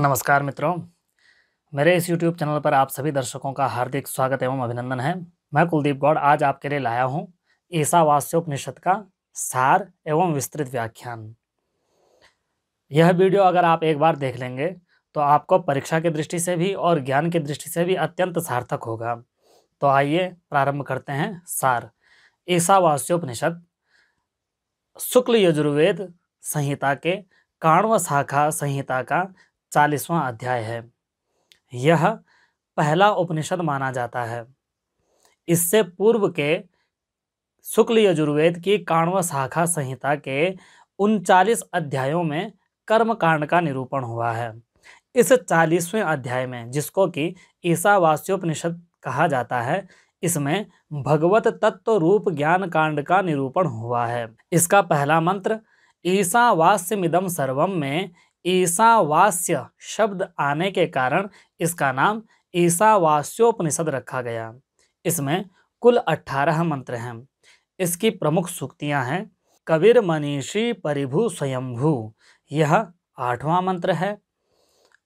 नमस्कार मित्रों मेरे इस YouTube चैनल पर आप सभी दर्शकों का हार्दिक स्वागत एवं अभिनंदन है मैं कुलदीप गौड़ आज आपके लिए लाया हूँ ईसावास्योपनिषद का सार एवं विस्तृत व्याख्यान यह वीडियो अगर आप एक बार देख लेंगे तो आपको परीक्षा की दृष्टि से भी और ज्ञान की दृष्टि से भी अत्यंत सार्थक होगा तो आइए प्रारंभ करते हैं सार ईसावास्योपनिषद शुक्ल यजुर्वेद संहिता के काणव शाखा संहिता का चालीसवां अध्याय है यह पहला उपनिषद माना जाता है इससे पूर्व के शुक्ल यजुर्वेद की काणव शाखा संहिता के उनचालीस अध्यायों में कर्म कांड का निरूपण हुआ है इस चालीसवें अध्याय में जिसको कि ईसावास्योपनिषद कहा जाता है इसमें भगवत तत्व रूप ज्ञान कांड का निरूपण हुआ है इसका पहला मंत्र ईसावास्यमिदम सर्वम में ईसावास्य शब्द आने के कारण इसका नाम ईसावास्योपनिषद रखा गया इसमें कुल अट्ठारह मंत्र हैं इसकी प्रमुख सूक्तियाँ हैं कबीर मनीषी परिभु स्वयंभू यह आठवां मंत्र है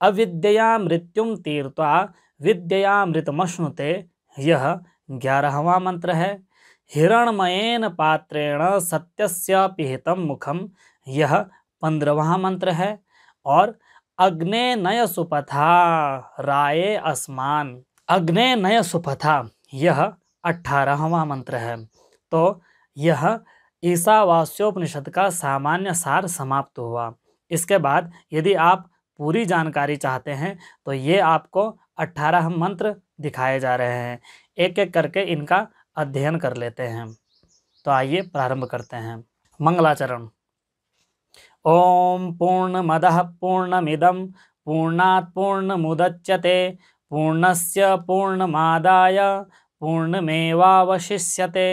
अविद्या मृत्युम तीर्था विद्यामृतमश्नुते यह ग्यारहवां मंत्र है हिरणमयन पात्रेण सत्य पिहित मुखम यह पंद्रवा मंत्र है और अग्ने नय सुपथा राय आसमान अग्ने नय सुपथा यह अठारहवा मंत्र है तो यह ईसावास्योपनिषद का सामान्य सार समाप्त हुआ इसके बाद यदि आप पूरी जानकारी चाहते हैं तो ये आपको अट्ठारह मंत्र दिखाए जा रहे हैं एक एक करके इनका अध्ययन कर लेते हैं तो आइए प्रारंभ करते हैं मंगलाचरण ॐ पूर्णमदः पूर्णमिदं पूर्णात् पूर्णमुदच्यते पूर्णस्य पूर्णमादाय पूर्णमेवावशिष्यते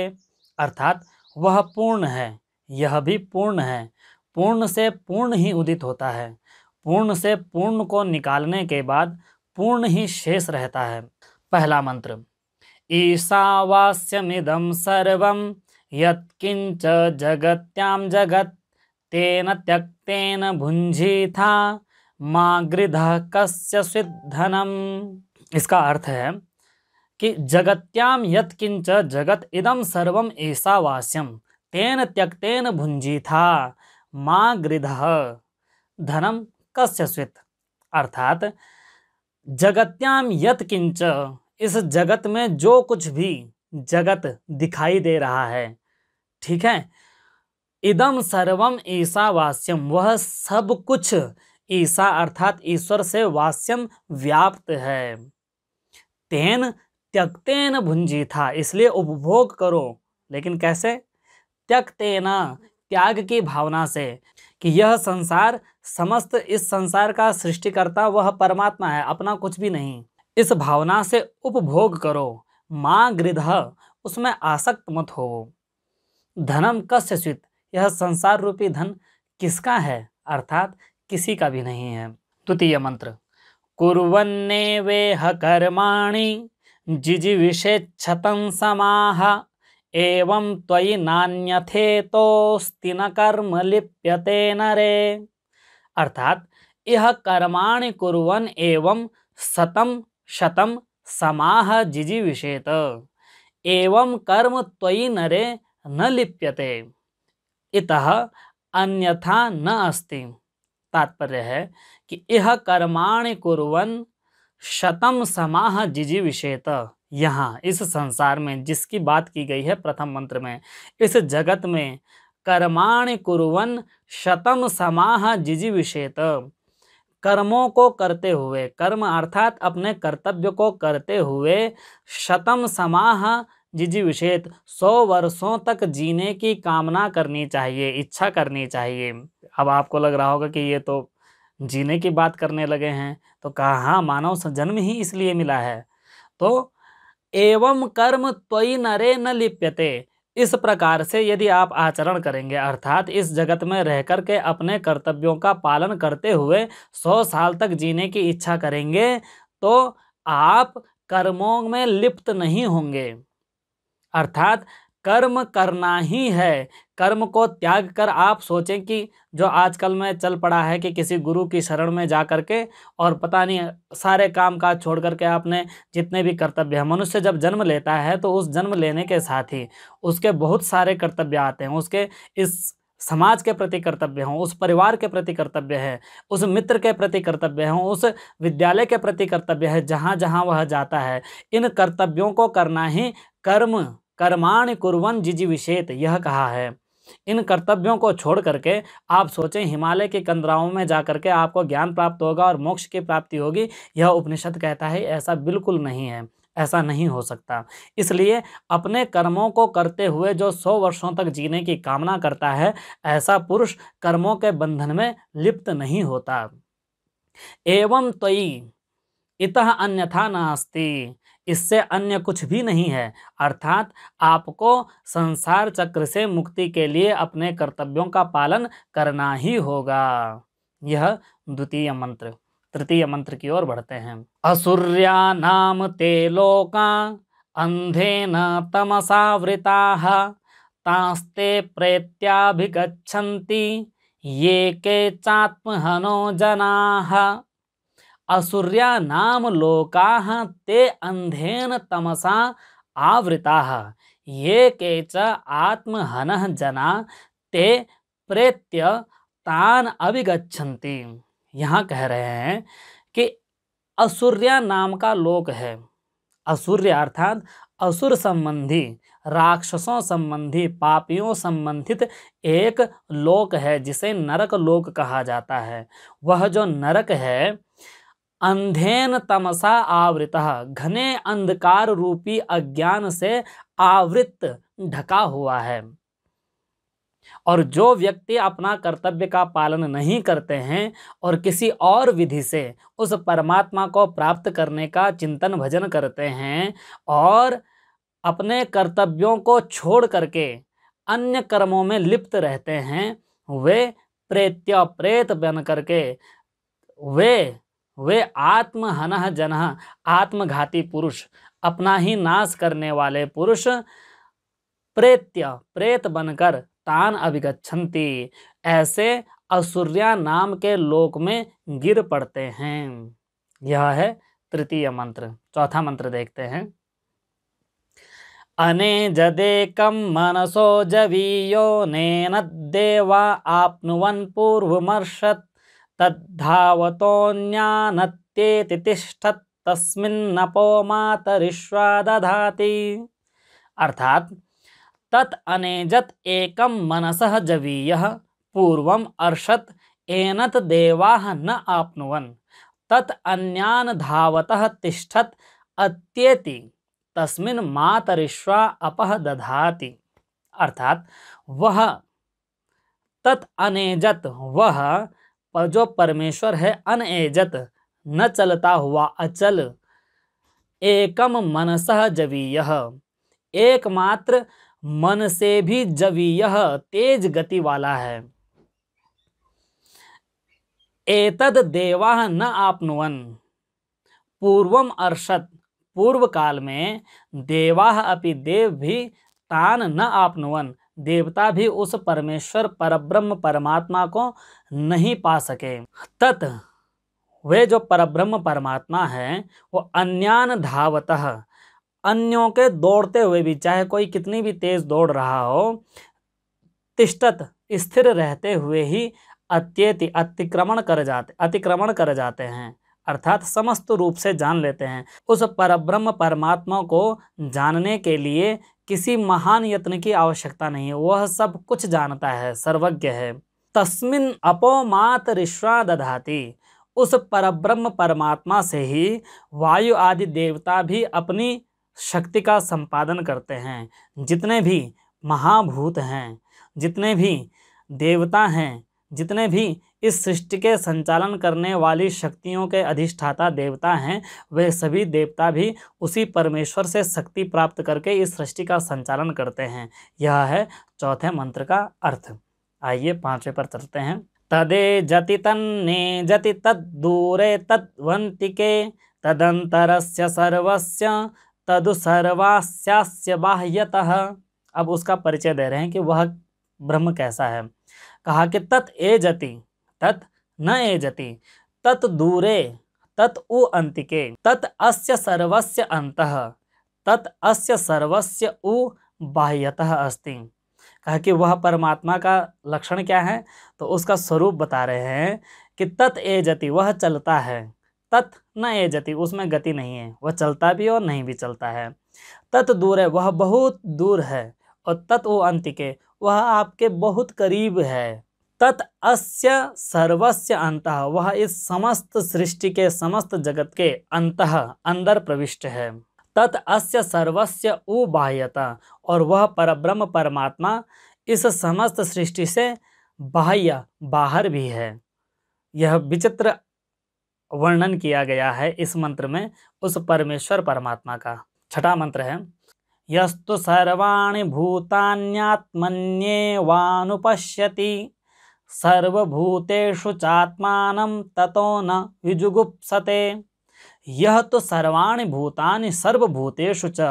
अर्थात वह पूर्ण है यह भी पूर्ण है पूर्ण से पूर्ण ही उदित होता है पूर्ण से पूर्ण को निकालने के बाद पूर्ण ही शेष रहता है पहला मंत्र ईशावास्यमिदम सर्व यत्किंच जगत्याम जगत तेन त्यक्तेन भुंजीथा माँ गृध कस्य सिद्धनम इसका अर्थ है कि जगत्याम यत्किंच जगत इदम सर्वम ऐसा वास्यम तेन त्यक्तेन भुंजीथा माँ गृध धनम कस्य स्वित अर्थात जगत्याम यत्किंच इस जगत में जो कुछ भी जगत दिखाई दे रहा है ठीक है इदम सर्वम ईसा वास्यम वह सब कुछ ईसा अर्थात ईश्वर से वास्यम व्याप्त है तेन त्यक्तेन भुंजी था इसलिए उपभोग करो लेकिन कैसे त्यक्तेना त्याग की भावना से कि यह संसार समस्त इस संसार का सृष्टिकर्ता वह परमात्मा है अपना कुछ भी नहीं इस भावना से उपभोग करो माँ गृध उसमें आसक्त मत हो धनम कस्य स्वित यह संसार रूपी धन किसका है अर्थात किसी का भी नहीं है द्वितीय मंत्र कुरन्ने वेह कर्माणि जिजिविषेक्षतं समाह एवं त्वयि तो न कर्म लिप्यते नरे अर्थात यह कर्माणि कुर्वन एवं शतम शतम समाह जिजिविशेत एवं कर्म त्वयि नरे न लिप्यते इतः अन्यथा न अस्ति तात्पर्य है कि यह कर्माण कुरवन शतम समाह जिजी विषेत यहाँ इस संसार में जिसकी बात की गई है प्रथम मंत्र में इस जगत में कर्माण कुरवन शतम समाह जिजी विषेत कर्मों को करते हुए कर्म अर्थात अपने कर्तव्य को करते हुए शतम समाह विशेष सौ वर्षों तक जीने की कामना करनी चाहिए इच्छा करनी चाहिए अब आपको लग रहा होगा कि ये तो जीने की बात करने लगे हैं तो कहा हाँ मानव जन्म ही इसलिए मिला है तो एवं कर्म त्वी नरे न लिप्यते इस प्रकार से यदि आप आचरण करेंगे अर्थात इस जगत में रह कर के अपने कर्तव्यों का पालन करते हुए सौ साल तक जीने की इच्छा करेंगे तो आप कर्मों में लिप्त नहीं होंगे अर्थात कर्म करना ही है कर्म को त्याग कर आप सोचें कि जो आजकल में चल पड़ा है कि किसी गुरु की शरण में जा कर के और पता नहीं सारे काम काज छोड़ करके आपने जितने भी कर्तव्य हैं मनुष्य जब जन्म लेता है तो उस जन्म लेने के साथ ही उसके बहुत सारे कर्तव्य आते हैं उसके इस समाज के प्रति कर्तव्य हों उस परिवार के प्रति कर्तव्य है उस मित्र के प्रति कर्तव्य हों उस विद्यालय के प्रति कर्तव्य है जहाँ जहाँ वह जाता है इन कर्तव्यों को करना ही कर्म कर्माण कुरवन जिजी विशेत यह कहा है इन कर्तव्यों को छोड़ करके आप सोचें हिमालय के कंदराओं में जा करके आपको ज्ञान प्राप्त होगा और मोक्ष की प्राप्ति होगी यह उपनिषद कहता है ऐसा बिल्कुल नहीं है ऐसा नहीं हो सकता इसलिए अपने कर्मों को करते हुए जो सौ वर्षों तक जीने की कामना करता है ऐसा पुरुष कर्मों के बंधन में लिप्त नहीं होता एवं तयी इत अन्यथा नास्ति इससे अन्य कुछ भी नहीं है अर्थात आपको संसार चक्र से मुक्ति के लिए अपने कर्तव्यों का पालन करना ही होगा यह द्वितीय मंत्र तृतीय मंत्र की ओर बढ़ते हैं असुर्या नाम ते लोका अंधे न तमसावृता तास्ते प्रेत्याभिगछती ये के चात्महनो जना असुर्या नाम लोका ते अंधेन तमसा आवृता ये के आत्महन जना ते प्रेत्य तान अभिगछति यहाँ कह रहे हैं कि असुर्या नाम का लोक है असुर्य अर्थात असुर संबंधी राक्षसों संबंधी पापियों संबंधित एक लोक है जिसे नरक लोक कहा जाता है वह जो नरक है अंधेन तमसा आवृत घने अंधकार रूपी अज्ञान से आवृत ढका हुआ है और जो व्यक्ति अपना कर्तव्य का पालन नहीं करते हैं और किसी और विधि से उस परमात्मा को प्राप्त करने का चिंतन भजन करते हैं और अपने कर्तव्यों को छोड़ करके अन्य कर्मों में लिप्त रहते हैं वे प्रेत्य प्रेत बन करके वे वे आत्महन जन आत्मघाती पुरुष अपना ही नाश करने वाले पुरुष प्रेत्य प्रेत बनकर तान अभिगछन्ति ऐसे असुर्या नाम के लोक में गिर पड़ते हैं यह है तृतीय मंत्र चौथा मंत्र देखते हैं अने जदेकम मनसो जवीयो ने देवा आपनुवन पूर्वमर्षत तद्धावतोऽन्यानत्येति तिष्ठत्तस्मिन्नपो मातरिष्वा अर्थात तत् अनेजत एकम मनसः जवीय पूर्वम अर्षत एनत देवाः न आपनुवन् तत् अन्यान धावतः तिष्ठत अत्येति तस्मिन् मातरिश्वा अपह दधाति अर्थात वह तत् अनेजत वह पर जो परमेश्वर है अनएजत न चलता हुआ अचल एकम मनस जवीय एकमात्र मन से भी जवीय तेज गति वाला है एतद देवा न आपनुवन पूर्वम अर्षत पूर्व काल में देवा अपि देव भी तान न आपनुवन देवता भी उस परमेश्वर परब्रह्म परमात्मा को नहीं पा सके तत् वे जो परब्रह्म परमात्मा है वो अन्यान धावतः अन्यों के दौड़ते हुए भी चाहे कोई कितनी भी तेज दौड़ रहा हो तिष्ठत स्थिर रहते हुए ही अत्यति अतिक्रमण कर जाते अतिक्रमण कर जाते हैं अर्थात समस्त रूप से जान लेते हैं उस परब्रह्म परमात्मा को जानने के लिए किसी महान यत्न की आवश्यकता नहीं है वह सब कुछ जानता है सर्वज्ञ है तस्मिन अपोमात ऋष्वा दधाती उस परब्रह्म परमात्मा से ही वायु आदि देवता भी अपनी शक्ति का संपादन करते हैं जितने भी महाभूत हैं जितने भी देवता हैं जितने भी इस सृष्टि के संचालन करने वाली शक्तियों के अधिष्ठाता देवता हैं वे सभी देवता भी उसी परमेश्वर से शक्ति प्राप्त करके इस सृष्टि का संचालन करते हैं यह है चौथे मंत्र का अर्थ आइए पांचवे पर चलते हैं तदे जति तन्ने जति तदूरे तद्वंतिके से सर्वस्य तदु सर्वास्या बाह्यतः अब उसका परिचय दे रहे हैं कि वह ब्रह्म कैसा है कहा कि तत् ए तत् न ए तत् दूरे तत् उ अंतिके तत् अस्य सर्वस्य अंत तत् अस्य सर्वस्य उ बाह्यतः अस्ति कहा कि वह परमात्मा का लक्षण क्या है तो उसका स्वरूप बता रहे हैं कि तत् ए वह चलता है तत् न ए उसमें गति नहीं है वह चलता भी और नहीं भी चलता है तत् दूर है वह बहुत दूर है और तत् वो अंतिके वह आपके बहुत करीब है तत् अस्य सर्वस्य अंत वह इस समस्त सृष्टि के समस्त जगत के अंत अंदर प्रविष्ट है तत् अस्य सर्वस्य उबाह्यता और वह परब्रह्म परमात्मा इस समस्त सृष्टि से बाह्य बाहर भी है यह विचित्र वर्णन किया गया है इस मंत्र में उस परमेश्वर परमात्मा का छठा मंत्र है यस्तु सर्वाणि भूतान्यात्मन्येवानुपश्यति सर्वभूतेषु चात्मानं ततो न विजुगुप्सते यह तो सर्वाणि भूतानि सर्वभूतेषु च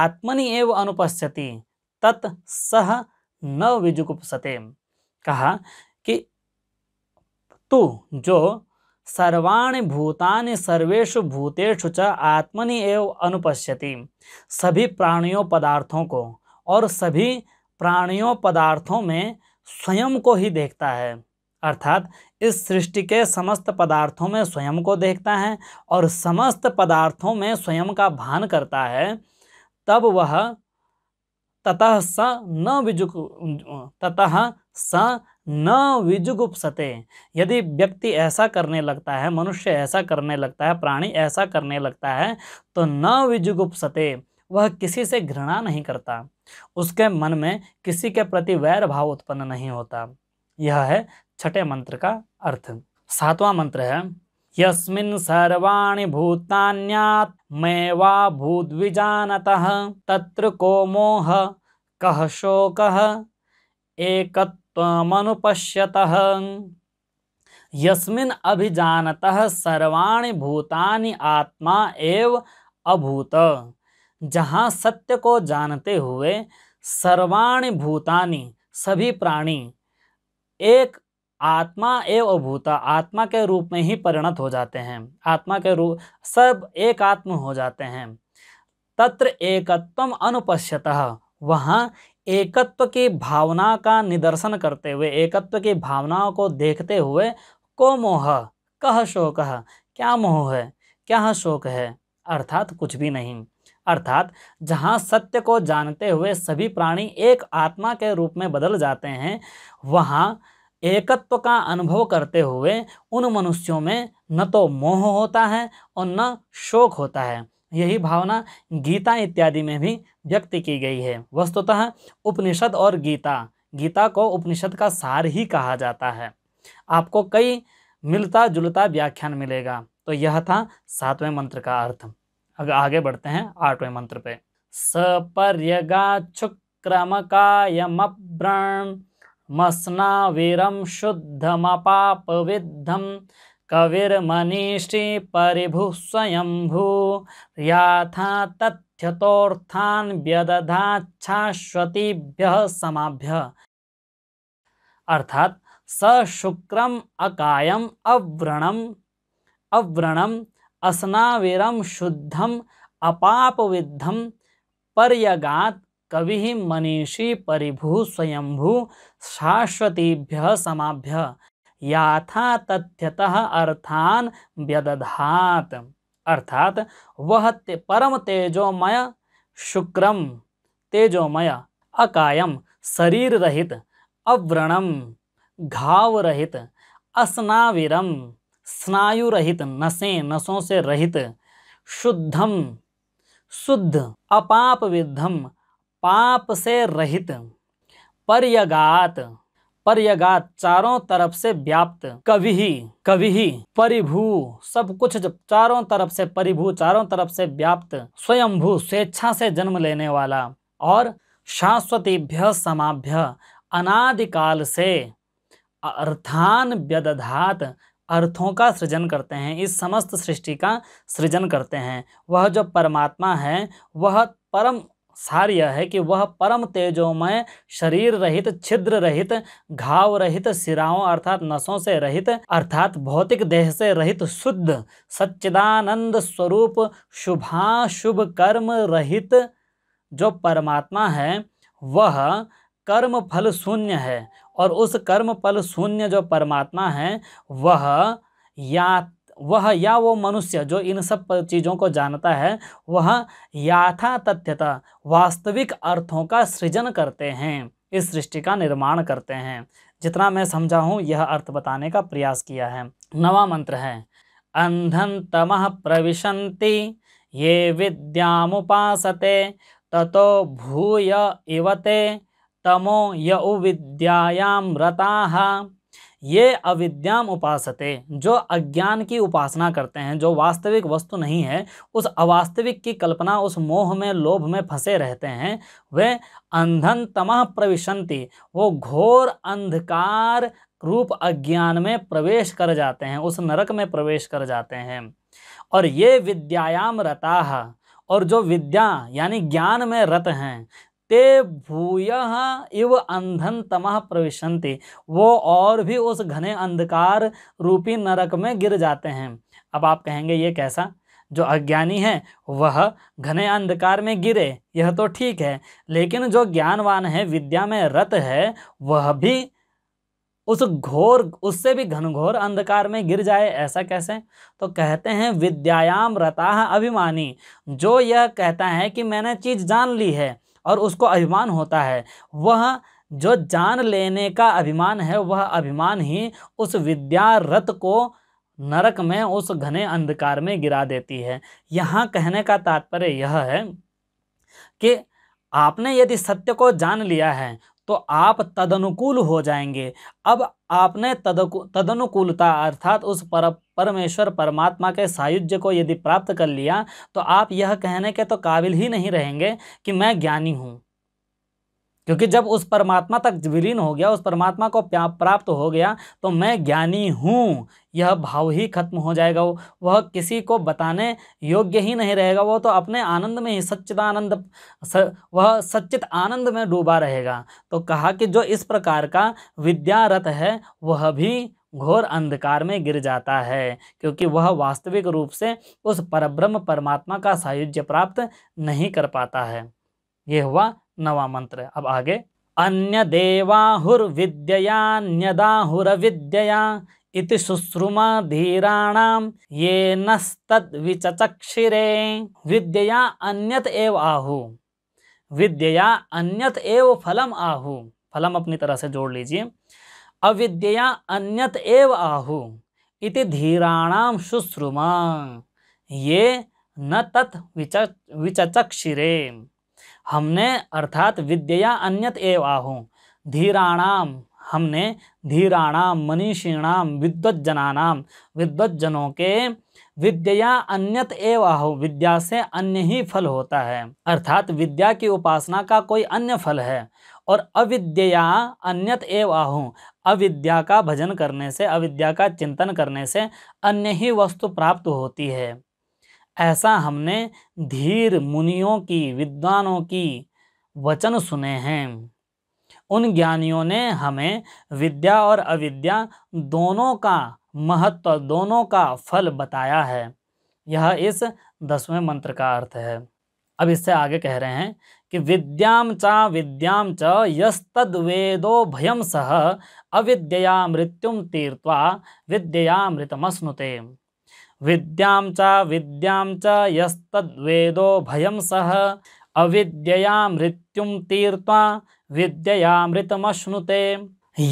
आत्मनि एव अनुपश्यति तत् सह न विजुगुप्सते कहा कि तू जो सर्वाणी भूतानि सर्वेशु भूतेषु च आत्मनि एव अनुपश्यति सभी प्राणियों पदार्थों को और सभी प्राणियों पदार्थों में स्वयं को ही देखता है अर्थात इस सृष्टि के समस्त पदार्थों में स्वयं को देखता है और समस्त पदार्थों में स्वयं का भान करता है तब वह ततः स न विजुक ततः स न विजुगुप्सते यदि व्यक्ति ऐसा करने लगता है मनुष्य ऐसा करने लगता है प्राणी ऐसा करने लगता है तो न विजुगुप्सते वह किसी से घृणा नहीं करता उसके मन में किसी के प्रति वैर भाव उत्पन्न नहीं होता यह है छठे मंत्र का अर्थ सातवां मंत्र है यस्मिन् सर्वाणि भूत भूद्विजानतः तत्र को मोह कह शोकः एकत्र त्वमनुपश्यतः यस्मिन् अभिजानत सर्वाणी भूतानि आत्मा एव अभूत जहाँ सत्य को जानते हुए सर्वाणी भूतानि सभी प्राणी एक आत्मा एव अभूता आत्मा के रूप में ही परिणत हो जाते हैं आत्मा के रूप सब एक आत्म हो जाते हैं तत्र एकत्वम अनुपश्यत वहाँ एकत्व की भावना का निदर्शन करते हुए एकत्व की भावनाओं को देखते हुए को मोह कह शोक क्या मोह है क्या शोक है अर्थात कुछ भी नहीं अर्थात जहाँ सत्य को जानते हुए सभी प्राणी एक आत्मा के रूप में बदल जाते हैं वहाँ एकत्व का अनुभव करते हुए उन मनुष्यों में न तो मोह होता है और न शोक होता है यही भावना गीता इत्यादि में भी व्यक्त की गई है वस्तुतः उपनिषद और गीता गीता को उपनिषद का सार ही कहा जाता है आपको कई मिलता जुलता व्याख्यान मिलेगा तो यह था सातवें मंत्र का अर्थ अगर आगे बढ़ते हैं आठवें मंत्र पे सपर्यगा शुद्धम पाप विद्धम कविर्मनीषी परिभु स्वयंभू याथा तथ्यतोर्थान व्यदधाच्छाश्वतीभ्य समाभ्य अर्थात स शुक्रम अकायम अव्रणम अव्रणम असनाविरम शुद्धम अपापविद्धम पर्यगात कवि मनीषी परिभू स्वयंभू शाश्वतीभ्य समाभ्य याथा तथ्यतः अर्थान व्यदधात अर्थात वह ते परम तेजोमय शुक्रम तेजोमय अकायम शरीर रहित अव्रणम घाव रहित अस्नाविरम स्नायु रहित नसे नसों से रहित शुद्धम शुद्ध अपाप विद्धम पाप से रहित पर्यगात पर्यगात चारों तरफ से व्याप्त कवि ही कवि ही परिभू सब कुछ जब चारों तरफ से परिभू चारों तरफ से व्याप्त स्वयंभू स्वेच्छा से जन्म लेने वाला और शाश्वतीभ्य समाभ्य अनादिकाल से अर्थान व्यदधात अर्थों का सृजन करते हैं इस समस्त सृष्टि का सृजन करते हैं वह जो परमात्मा है वह परम सार यह है कि वह परम तेजोमय शरीर रहित छिद्र रहित घाव रहित सिराओं अर्थात नसों से रहित अर्थात भौतिक देह से रहित शुद्ध सच्चिदानंद स्वरूप शुभाशुभ कर्म रहित जो परमात्मा है वह कर्म फल शून्य है और उस कर्म फल शून्य जो परमात्मा है वह या वह या वो मनुष्य जो इन सब चीज़ों को जानता है वह याथा तथ्यता वास्तविक अर्थों का सृजन करते हैं इस सृष्टि का निर्माण करते हैं जितना मैं समझा हूँ यह अर्थ बताने का प्रयास किया है नवा मंत्र है अंधन तम प्रविशंति ये विद्यामुपासते ततो भूय इवते तमो यउ विद्यायाम रता ये अविद्याम उपासते जो अज्ञान की उपासना करते हैं जो वास्तविक वस्तु नहीं है उस अवास्तविक की कल्पना उस मोह में लोभ में फंसे रहते हैं वे अंधन तमह प्रविशंति वो घोर अंधकार रूप अज्ञान में प्रवेश कर जाते हैं उस नरक में प्रवेश कर जाते हैं और ये विद्यायाम रता और जो विद्या यानी ज्ञान में रत हैं ते भूय इव अंधन तमह प्रविशंति वो और भी उस घने अंधकार रूपी नरक में गिर जाते हैं अब आप कहेंगे ये कैसा जो अज्ञानी है वह घने अंधकार में गिरे यह तो ठीक है लेकिन जो ज्ञानवान है विद्या में रत है वह भी उस घोर उससे भी घनघोर अंधकार में गिर जाए ऐसा कैसे तो कहते हैं विद्यायाम रता अभिमानी जो यह कहता है कि मैंने चीज़ जान ली है और उसको अभिमान होता है वह जो जान लेने का अभिमान है वह अभिमान ही उस विद्यारत को नरक में उस घने अंधकार में गिरा देती है यहाँ कहने का तात्पर्य यह है कि आपने यदि सत्य को जान लिया है तो आप तदनुकूल हो जाएंगे अब आपने तद तदनुकूलता अर्थात उस पर परमेश्वर परमात्मा के सायुज्य को यदि प्राप्त कर लिया तो आप यह कहने के तो काबिल ही नहीं रहेंगे कि मैं ज्ञानी हूँ क्योंकि जब उस परमात्मा तक विलीन हो गया उस परमात्मा को प्राप्त हो गया तो मैं ज्ञानी हूँ यह भाव ही खत्म हो जाएगा वो वह किसी को बताने योग्य ही नहीं रहेगा वो तो अपने आनंद में ही सच्चिदानंद स, वह सच्चित आनंद में डूबा रहेगा तो कहा कि जो इस प्रकार का विद्यारत है वह भी घोर अंधकार में गिर जाता है क्योंकि वह वास्तविक रूप से उस परब्रह्म परमात्मा का सायुज्य प्राप्त नहीं कर पाता है यह हुआ नवा मंत्र है अब आगे अन्य देवाहुर न्यदाहुर देवाहुर्विद्ययान्यदाहुरविद्यया इति सुश्रुमा धीराणाम ये नस्तद विचचक्षिरे विद्यया अन्यत एव आहु विद्यया अन्यत एव फलम आहु फलम अपनी तरह से जोड़ लीजिए अविद्यया अन्यत एव आहु इति धीराणाम सुश्रुमा ये न तत् विच विचचक्षिरे हमने अर्थात विद्या अन्यत एव आहो धीराणाम हमने धीराणाम मनीषीणाम विद्वज्जनानाम विद्वज्जनों के विद्या अन्यत एव आहो विद्या से अन्य ही फल होता है अर्थात विद्या की उपासना का कोई अन्य फल है और अविद्या अन्यत एव आहो अविद्या का भजन करने से अविद्या का चिंतन करने से अन्य ही वस्तु प्राप्त होती है ऐसा हमने धीर मुनियों की विद्वानों की वचन सुने हैं उन ज्ञानियों ने हमें विद्या और अविद्या दोनों का महत्व दोनों का फल बताया है यह इस दसवें मंत्र का अर्थ है अब इससे आगे कह रहे हैं कि विद्याम चा विद्याम च यस्तद वेदो भयम सह अविद्या मृत्युम तीर्थ विद्या मृतमश्नुते विद्यां च विद्यां च यस्तद्वेदो भयं सह अविद्यया मृत्युं तीर्त्वा विद्ययामृतमश्नुते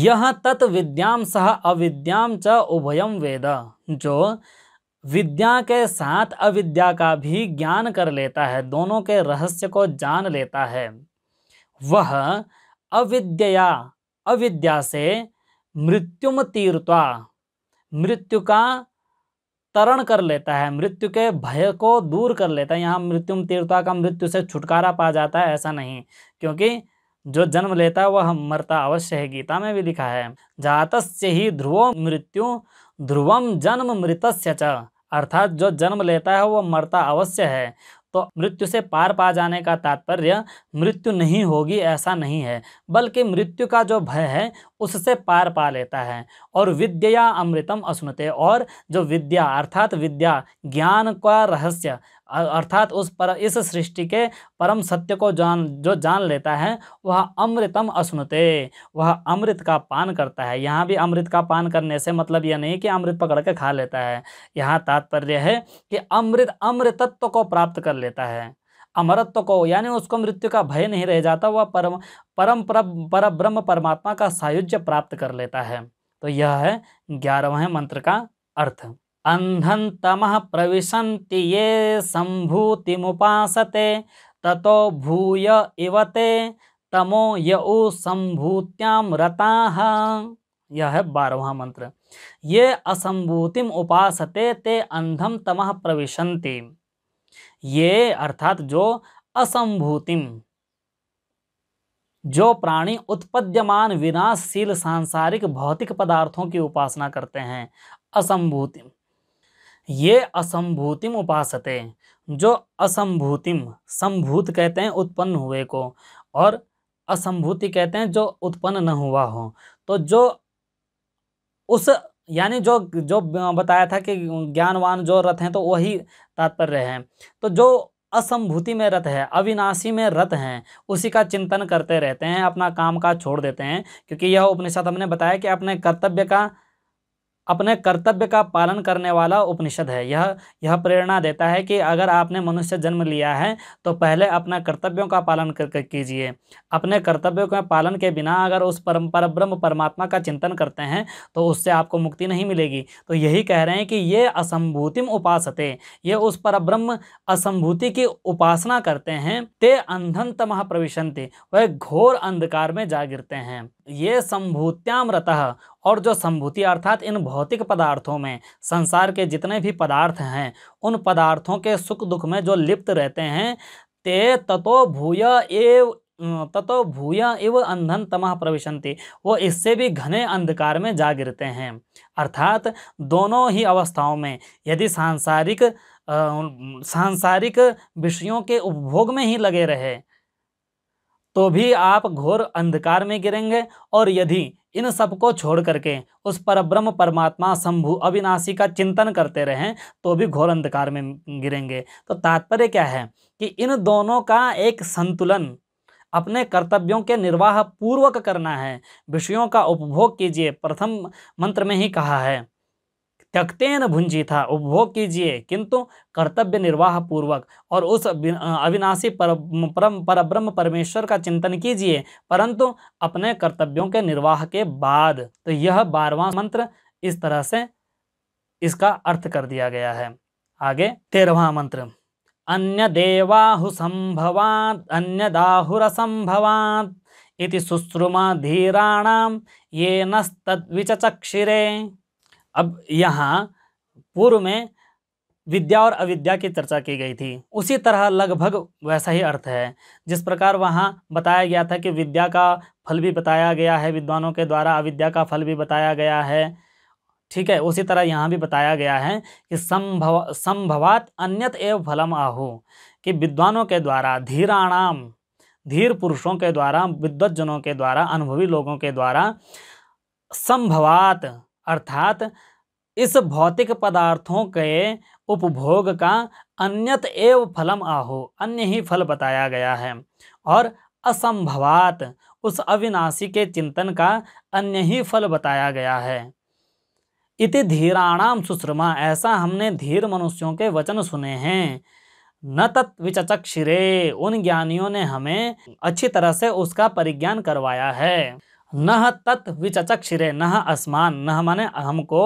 यह तत् विद्याम सह अविद्याम च उभयम वेद जो विद्या के साथ अविद्या का भी ज्ञान कर लेता है दोनों के रहस्य को जान लेता है वह अविद्या अविद्या से मृत्युम तीर्थवा मृत्यु का तरण कर लेता है मृत्यु के भय को दूर कर लेता है यहाँ मृत्यु तीर्थता का मृत्यु से छुटकारा पा जाता है ऐसा नहीं क्योंकि जो जन्म लेता है वह मरता अवश्य है गीता में भी लिखा है जातस्य ही ध्रुवो मृत्यु ध्रुवम जन्म मृतस्य च अर्थात जो जन्म लेता है वह मरता अवश्य है तो मृत्यु से पार पा जाने का तात्पर्य मृत्यु नहीं होगी ऐसा नहीं है बल्कि मृत्यु का जो भय है उससे पार पा लेता है और विद्या अमृतम असुनते और जो विद्या अर्थात विद्या ज्ञान का रहस्य अर्थात उस पर इस सृष्टि के परम सत्य को जान जो जान लेता है वह अमृतम अश्नुते वह अमृत का पान करता है यहाँ भी अमृत का पान करने से मतलब यह नहीं कि अमृत पकड़ के खा लेता है यहाँ तात्पर्य है कि अमृत अमृतत्व को प्राप्त कर लेता है अमरत्व को यानी उसको मृत्यु का भय नहीं रह जाता वह परम परम पर ब्रह्म परमात्मा का सायुज्य प्राप्त कर लेता है तो यह है ग्यारहवें मंत्र का अर्थ अंधं तम प्रविशन्ति ये मुसते ततो भूय इवते तमो यऊ सम्भूत्याम रता यह है बारहवा मंत्र ये असंभूतिम उपासते ते अंधम तम प्रवशंति ये अर्थात जो असंभूतिम जो प्राणी उत्पद्यमान विनाशशील सांसारिक भौतिक पदार्थों की उपासना करते हैं असंभूतिम ये असंभूतिम उपासते जो असंभूतिम संभूत कहते हैं उत्पन्न हुए को और असंभूति कहते हैं जो उत्पन्न न हुआ हो तो जो उस यानी जो जो बताया था कि ज्ञानवान जो रथ हैं तो वही तात्पर्य है तो जो असंभूति में रथ है अविनाशी में रथ हैं उसी का चिंतन करते रहते हैं अपना काम काज छोड़ देते हैं क्योंकि यह उपनिषद हमने बताया कि अपने कर्तव्य का अपने कर्तव्य का पालन करने वाला उपनिषद है यह यह प्रेरणा देता है कि अगर आपने मनुष्य जन्म लिया है तो पहले अपना कर्तव्यों का पालन कर कीजिए अपने कर्तव्यों के पालन के बिना अगर उस परम पर ब्रह्म परमात्मा का चिंतन करते हैं तो उससे आपको मुक्ति नहीं मिलेगी तो यही कह रहे हैं कि ये असंभूतिम उपासते ये उस पर ब्रह्म असंभूति की उपासना करते हैं ते अंधन तमह प्रविशंति वह घोर अंधकार में जा गिरते हैं ये संभूत्याम और जो संभूति अर्थात इन भौतिक पदार्थों में संसार के जितने भी पदार्थ हैं उन पदार्थों के सुख दुख में जो लिप्त रहते हैं ते ततो भूय एव ततो भूय इव अंधन तमह प्रविशंति वो इससे भी घने अंधकार में जा गिरते हैं अर्थात दोनों ही अवस्थाओं में यदि सांसारिक सांसारिक विषयों के उपभोग में ही लगे रहे तो भी आप घोर अंधकार में गिरेंगे और यदि इन सबको छोड़ करके उस पर ब्रह्म परमात्मा शंभु अविनाशी का चिंतन करते रहें तो भी घोर अंधकार में गिरेंगे तो तात्पर्य क्या है कि इन दोनों का एक संतुलन अपने कर्तव्यों के निर्वाह पूर्वक करना है विषयों का उपभोग कीजिए प्रथम मंत्र में ही कहा है न भुंजी था उपभोग कीजिए किंतु कर्तव्य निर्वाह पूर्वक और उस अविनाशी पर, ब्रह्म परमेश्वर का चिंतन कीजिए परंतु अपने कर्तव्यों के निर्वाह के बाद तो यह बारवां मंत्र इस तरह से इसका अर्थ कर दिया गया है आगे तेरहवा मंत्र अन्य देवाहु संभवात अन्य दाहुर संभवात इति सुश्रुमा धीराणाम ये नस्तद्विचक्षिरे अब यहाँ पूर्व में विद्या और अविद्या की चर्चा की गई थी उसी तरह लगभग वैसा ही अर्थ है जिस प्रकार वहाँ बताया गया था कि विद्या का फल भी बताया गया है विद्वानों के द्वारा अविद्या का फल भी बताया गया है ठीक है उसी तरह यहाँ भी बताया गया है कि संभव संभवात अन्यत एवं फलम आहु कि विद्वानों के द्वारा धीराणाम धीर पुरुषों के द्वारा विद्वत्जनों के द्वारा अनुभवी लोगों के द्वारा संभवात अर्थात इस भौतिक पदार्थों के उपभोग का अन्यत एव फलम आहो अन्य ही फल बताया गया है और असंभवात उस अविनाशी के चिंतन का अन्य ही फल बताया गया है इति धीराणाम सुश्रमा ऐसा हमने धीर मनुष्यों के वचन सुने हैं न तत्विचक शिरे उन ज्ञानियों ने हमें अच्छी तरह से उसका परिज्ञान करवाया है न तत् विचचक शिरे न अस्मान न माने हमको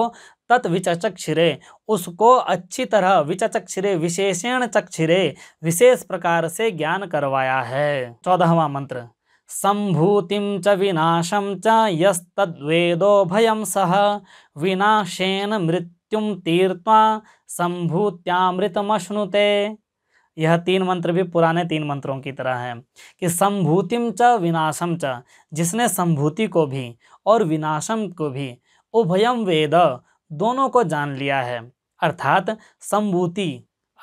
तत् विचचक उसको अच्छी तरह विचचक छिरे विशेषण चक्षिरे विशेष प्रकार से ज्ञान करवाया है चौदहवा मंत्र संभूतिम च विनाशम च यदेदो भयम सह विनाशेन मृत्युम तीर्त्वा संभूत्यामृतमश्नुते यह तीन मंत्र भी पुराने तीन मंत्रों की तरह है कि संभूतिम च विनाशम च जिसने संभूति को भी और विनाशम को भी उभयम वेद दोनों को जान लिया है अर्थात संभूति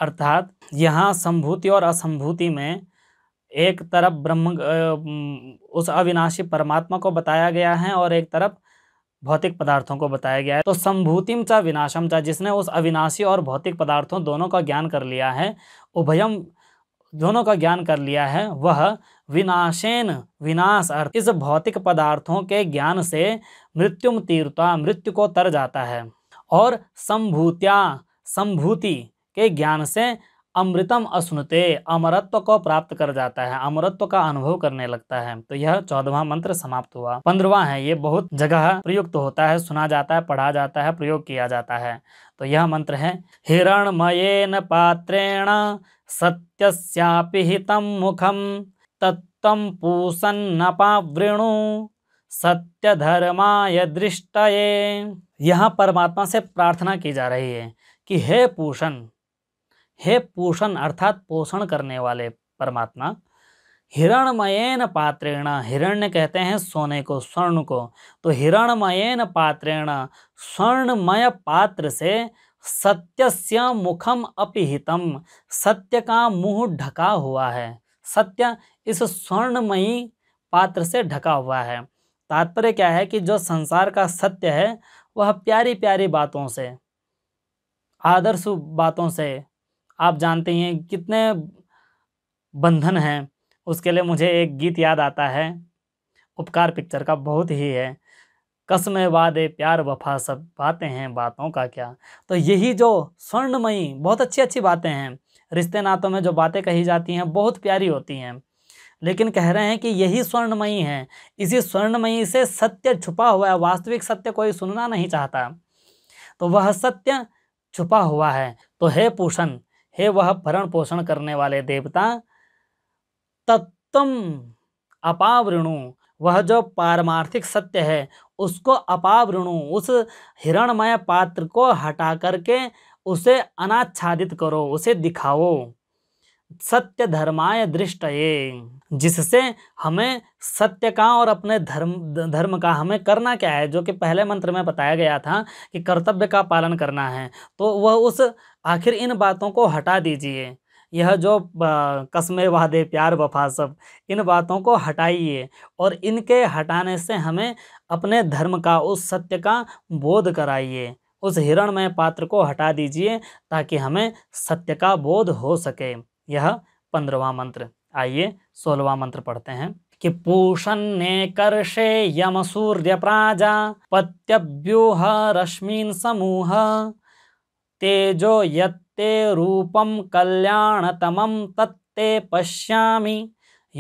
अर्थात यहाँ संभूति और असंभूति में एक तरफ ब्रह्म उस अविनाशी परमात्मा को बताया गया है और एक तरफ भौतिक पदार्थों को बताया गया है तो संभूतिम चा विनाशम चा जिसने उस अविनाशी और भौतिक पदार्थों दोनों का ज्ञान कर लिया है उभयम दोनों का ज्ञान कर लिया है वह विनाशेन विनाश अर्थ इस भौतिक पदार्थों के ज्ञान से मृत्युम तीर्ता मृत्यु को तर जाता है और संभूत्या संभूति के ज्ञान से अमृतम असुनते अमरत्व को प्राप्त कर जाता है अमरत्व का अनुभव करने लगता है तो यह चौदवा मंत्र समाप्त हुआ पंद्रवा है ये बहुत जगह प्रयुक्त होता है सुना जाता है पढ़ा जाता है प्रयोग किया जाता है तो यह मंत्र है हिरण न पात्रेण सत्यम मुखम पावृणु सत्य सत्यधर्माय दृष्ट यहाँ परमात्मा से प्रार्थना की जा रही है कि हे पोषण हे पोषण अर्थात पोषण करने वाले परमात्मा हिरणमयन पात्रेण हिरण्य कहते हैं सोने को स्वर्ण को तो हिरणमयन पात्रेण स्वर्णमय पात्र से सत्यस्य मुखम अपिहितम सत्य का मुंह ढका हुआ है सत्य इस स्वर्णमयी पात्र से ढका हुआ है तात्पर्य क्या है कि जो संसार का सत्य है वह प्यारी प्यारी बातों से आदर्श बातों से आप जानते हैं कितने बंधन हैं उसके लिए मुझे एक गीत याद आता है उपकार पिक्चर का बहुत ही है कसम वादे प्यार वफा सब बातें हैं बातों का क्या तो यही जो स्वर्णमयी बहुत अच्छी अच्छी बातें हैं रिश्ते नातों में जो बातें कही जाती हैं बहुत प्यारी होती हैं लेकिन कह रहे हैं कि यही स्वर्णमयी है इसी स्वर्णमयी से सत्य छुपा हुआ है वास्तविक सत्य कोई सुनना नहीं चाहता तो वह सत्य छुपा हुआ है तो हे पूषण हे वह भरण पोषण करने वाले देवता तत्तम अपावृणु वह जो पारमार्थिक सत्य है उसको अपावृणु उस हिरणमय पात्र को हटा करके उसे अनाच्छादित करो उसे दिखाओ सत्य धर्माय दृष्ट जिससे हमें सत्य का और अपने धर्म धर्म का हमें करना क्या है जो कि पहले मंत्र में बताया गया था कि कर्तव्य का पालन करना है तो वह उस आखिर इन बातों को हटा दीजिए यह जो कस्मे वादे प्यार वफा सब इन बातों को हटाइए और इनके हटाने से हमें अपने धर्म का उस सत्य का बोध कराइए उस हिरणमय पात्र को हटा दीजिए ताकि हमें सत्य का बोध हो सके यह पंद्रवा मंत्र आइए सोलवा मंत्र पढ़ते हैं कि पूषण्ये कर्षे यम सूर्य प्राजा पत्यव्यूह रश्मीन समूह तेजो यत्ते रूपम कल्याणतमम तत्ते पश्यामि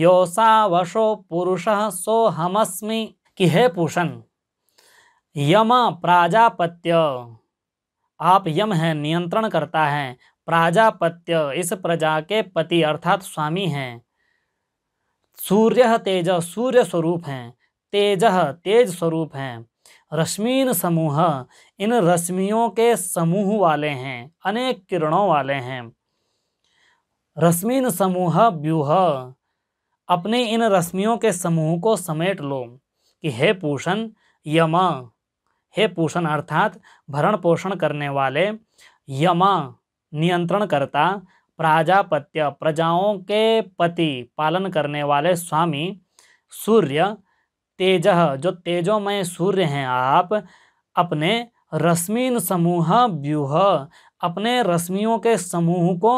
योसावशो सो सोहमस्मि कि हे पूषण यम प्राजापत्य आप यम है नियंत्रण करता है प्राजापत्य इस प्रजा के पति अर्थात स्वामी हैं सूर्य तेज सूर्य स्वरूप हैं तेज तेज स्वरूप हैं रश्मीन समूह इन रश्मियों के समूह वाले हैं अनेक किरणों वाले हैं रश्मीन समूह व्यूह अपने इन रश्मियों के समूह को समेट लो कि हे पूषण यमा हे पूषण अर्थात भरण पोषण करने वाले यमा नियंत्रण करता प्राजापत्य प्रजाओं के पति पालन करने वाले स्वामी सूर्य तेज जो तेजोमय सूर्य हैं आप अपने रश्मिन समूह व्यूह अपने रश्मियों के समूह को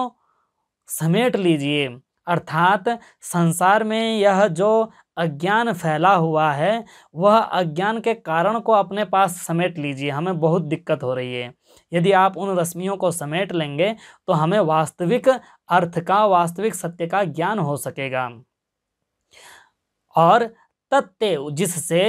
समेट लीजिए अर्थात संसार में यह जो अज्ञान फैला हुआ है वह अज्ञान के कारण को अपने पास समेट लीजिए हमें बहुत दिक्कत हो रही है यदि आप उन रश्मियों को समेट लेंगे तो हमें वास्तविक अर्थ का वास्तविक सत्य का ज्ञान हो सकेगा और तत्ते जिससे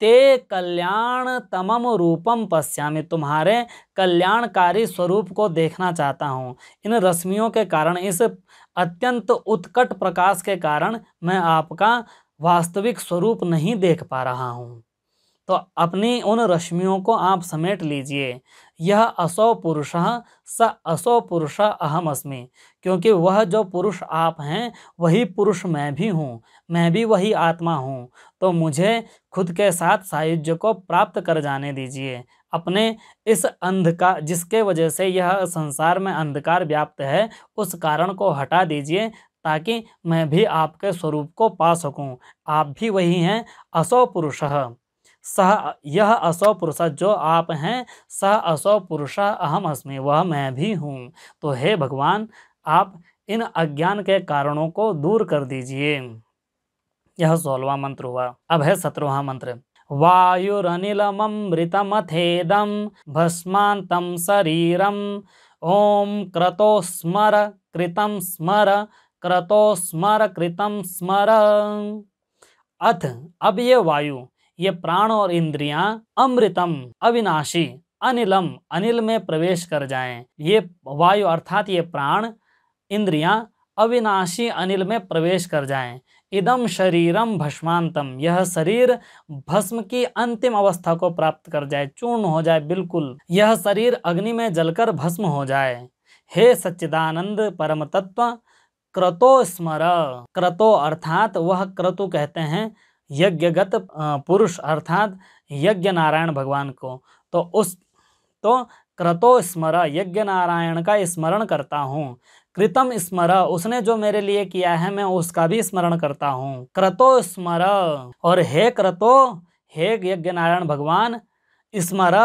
ते कल्याण तमम रूपम पश्यामि तुम्हारे कल्याणकारी स्वरूप को देखना चाहता हूँ इन रश्मियों के कारण इस अत्यंत उत्कट प्रकाश के कारण मैं आपका वास्तविक स्वरूप नहीं देख पा रहा हूँ तो अपनी उन रश्मियों को आप समेट लीजिए यह असौ पुरुष स असौ पुरुष अहम अस्मि क्योंकि वह जो पुरुष आप हैं वही पुरुष मैं भी हूँ मैं भी वही आत्मा हूँ तो मुझे खुद के साथ सायुज्य को प्राप्त कर जाने दीजिए अपने इस अंधकार जिसके वजह से यह संसार में अंधकार व्याप्त है उस कारण को हटा दीजिए ताकि मैं भी आपके स्वरूप को पा सकूं आप भी वही हैं असौ पुरुष सह यह असौ पुरुष जो आप हैं सह असौ पुरुष अहम अस्मि वह मैं भी हूँ तो हे भगवान आप इन अज्ञान के कारणों को दूर कर दीजिए यह सोलवा मंत्र हुआ अब है सत्रहवा मंत्र वायुरनिलमृतमथेदम भस्मांतम शरीरम ओम क्रतोस्मर स्मर कृतम स्मर क्रतोस्मर स्मर कृतम स्मर अथ अब ये वायु ये प्राण और इंद्रियां अमृतम अविनाशी अनिलम अनिल में प्रवेश कर जाएं ये वायु अर्थात ये प्राण इंद्रियां अविनाशी अनिल में प्रवेश कर जाएं इदम शरीरम भस्मांतम यह शरीर भस्म की अंतिम अवस्था को प्राप्त कर जाए चूर्ण हो जाए बिल्कुल यह शरीर अग्नि में जलकर भस्म हो जाए हे सच्चिदानंद परम तत्व क्रतो स्मर क्रतो अर्थात वह क्रतु कहते हैं यज्ञगत पुरुष अर्थात यज्ञ नारायण भगवान को तो उस तो क्रतो स्मर यज्ञ नारायण का स्मरण करता हूँ कृतम स्मर उसने जो मेरे लिए किया है मैं उसका भी स्मरण करता हूँ क्रतो स्मर और हे क्रतो हे यज्ञ नारायण भगवान स्मर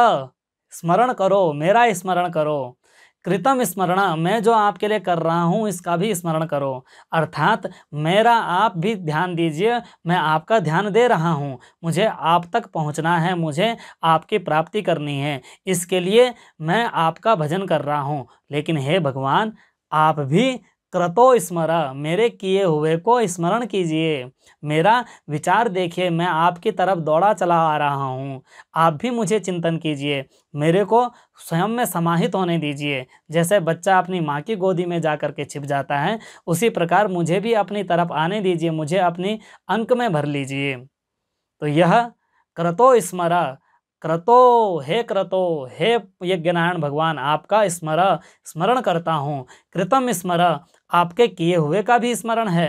स्मरण करो मेरा स्मरण करो कृतम स्मरण मैं जो आपके लिए कर रहा हूँ इसका भी स्मरण करो अर्थात मेरा आप भी ध्यान दीजिए मैं आपका ध्यान दे रहा हूँ मुझे आप तक पहुँचना है मुझे आपकी प्राप्ति करनी है इसके लिए मैं आपका भजन कर रहा हूँ लेकिन हे भगवान आप भी क्रतो स्मर मेरे किए हुए को स्मरण कीजिए मेरा विचार देखिए मैं आपकी तरफ दौड़ा चला आ रहा हूँ आप भी मुझे चिंतन कीजिए मेरे को स्वयं में समाहित होने दीजिए जैसे बच्चा अपनी माँ की गोदी में जा कर के छिप जाता है उसी प्रकार मुझे भी अपनी तरफ आने दीजिए मुझे अपनी अंक में भर लीजिए तो यह क्रतो स्मर क्रतो हे क्रतो हे यज्ञनारायण भगवान आपका स्मर स्मरण करता हूँ कृतम स्मर आपके किए हुए का भी स्मरण है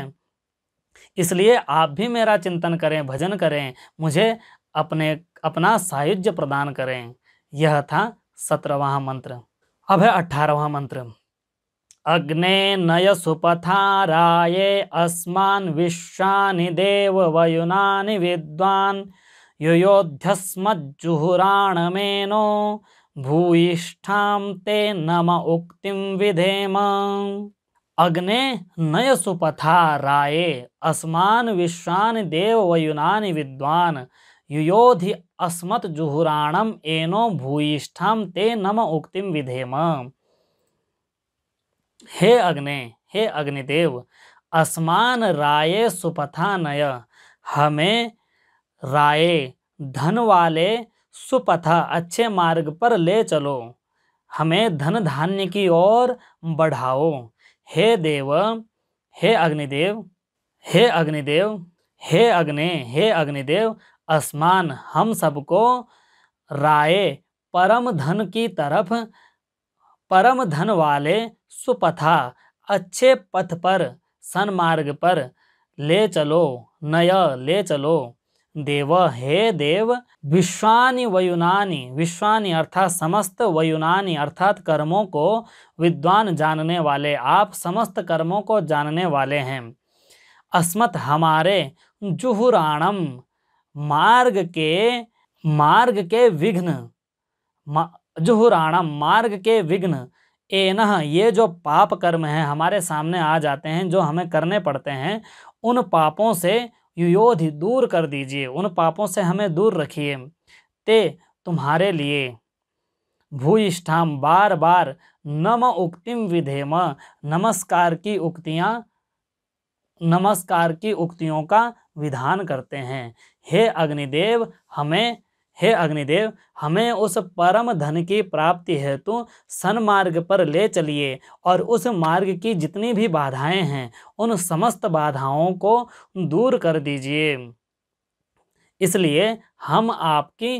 इसलिए आप भी मेरा चिंतन करें भजन करें मुझे अपने अपना सायुज्य प्रदान करें यह था सत्रहवा मंत्र अब है अठारहवा मंत्र अग्ने नय सुपथाराये अस्मान विश्वानि देव वयुनानि विद्वान् युयोध्यस्मज्जुहुराणमेनो भूयिष्ठां ते नम उक्ति विधेम अग्ने नय सुपथा राये अस्मान विश्वान देव वयुनान विद्वान युयोधि अस्मत जुहुराणम एनो भूयिष्ठम ते नम उक्तिम विधेम हे अग्ने हे अग्निदेव अस्मान राये सुपथा नय हमें राये धन वाले सुपथा अच्छे मार्ग पर ले चलो हमें धन धान्य की ओर बढ़ाओ हे देव हे अग्निदेव हे अग्निदेव हे अग्नि हे अग्निदेव आसमान हम सबको राय परम धन की तरफ परम धन वाले सुपथा अच्छे पथ पर सन्मार्ग पर ले चलो नय ले चलो देव हे देव विश्वानि वयुनानि विश्वानि अर्थात समस्त वयुनानि अर्थात कर्मों को विद्वान जानने वाले आप समस्त कर्मों को जानने वाले हैं अस्मत हमारे जुहुराणम मार्ग के मार्ग के विघ्न जुहुराणम मार्ग के विघ्न एन ये जो पाप कर्म हैं हमारे सामने आ जाते हैं जो हमें करने पड़ते हैं उन पापों से युयोधि दूर कर दीजिए उन पापों से हमें दूर रखिए ते तुम्हारे लिए भूयिष्ठाम बार बार नम उक्तिम विधेम नमस्कार की उक्तियाँ नमस्कार की उक्तियों का विधान करते हैं हे अग्निदेव हमें हे अग्निदेव हमें उस परम धन की प्राप्ति हेतु सन्मार्ग पर ले चलिए और उस मार्ग की जितनी भी बाधाएं हैं उन समस्त बाधाओं को दूर कर दीजिए इसलिए हम आपकी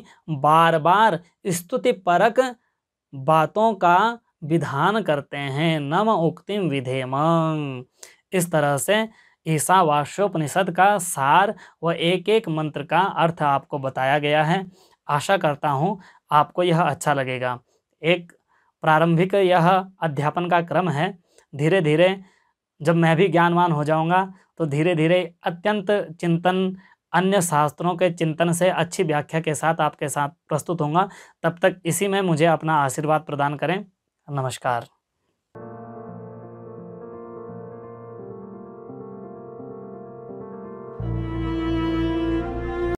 बार बार स्तुति परक बातों का विधान करते हैं नम उक्तिम विधेम इस तरह से ईसा वाष्योपनिषद का सार व एक एक मंत्र का अर्थ आपको बताया गया है आशा करता हूँ आपको यह अच्छा लगेगा एक प्रारंभिक यह अध्यापन का क्रम है धीरे धीरे जब मैं भी ज्ञानवान हो जाऊँगा तो धीरे धीरे अत्यंत चिंतन अन्य शास्त्रों के चिंतन से अच्छी व्याख्या के साथ आपके साथ प्रस्तुत होंगे तब तक इसी में मुझे अपना आशीर्वाद प्रदान करें नमस्कार